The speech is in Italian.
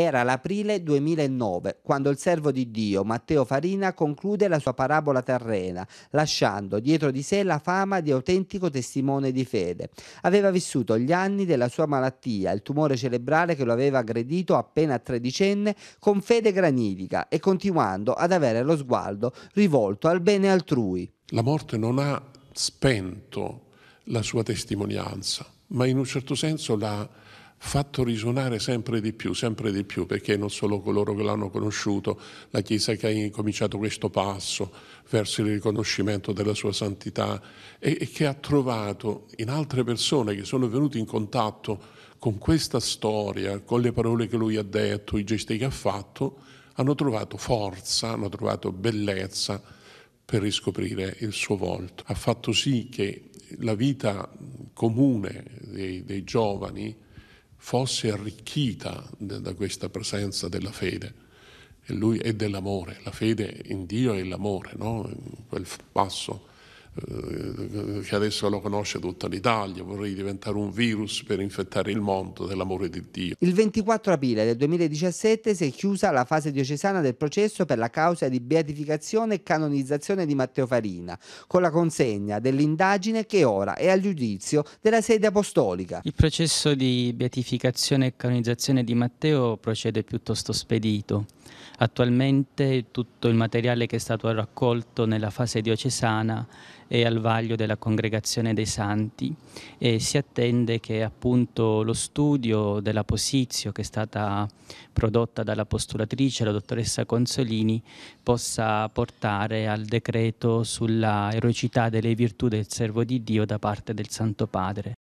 Era l'aprile 2009, quando il servo di Dio, Matteo Farina, conclude la sua parabola terrena, lasciando dietro di sé la fama di autentico testimone di fede. Aveva vissuto gli anni della sua malattia, il tumore cerebrale che lo aveva aggredito appena tredicenne, con fede granilica e continuando ad avere lo sguardo rivolto al bene altrui. La morte non ha spento la sua testimonianza, ma in un certo senso l'ha fatto risuonare sempre di più, sempre di più, perché non solo coloro che l'hanno conosciuto, la Chiesa che ha incominciato questo passo verso il riconoscimento della sua santità e, e che ha trovato in altre persone che sono venute in contatto con questa storia, con le parole che lui ha detto, i gesti che ha fatto, hanno trovato forza, hanno trovato bellezza per riscoprire il suo volto. Ha fatto sì che la vita comune dei, dei giovani fosse arricchita da questa presenza della fede e, lui, è dell'amore. La fede in Dio è l'amore, no? quel passo eh, che adesso lo conosce tutta l'Italia, vorrei diventare un virus per infettare il mondo dell'amore di Dio. Il 24 aprile del 2017 si è chiusa la fase diocesana del processo per la causa di beatificazione e canonizzazione di Matteo Farina, con la consegna dell'indagine che ora è al giudizio della sede apostolica. Il processo di beatificazione e canonizzazione di Matteo procede piuttosto spedito. Attualmente tutto il materiale che è stato raccolto nella fase diocesana e al vaglio della Congregazione dei Santi e si attende che appunto lo studio della posizio che è stata prodotta dalla postulatrice, la dottoressa Consolini, possa portare al decreto sulla erocità delle virtù del servo di Dio da parte del Santo Padre.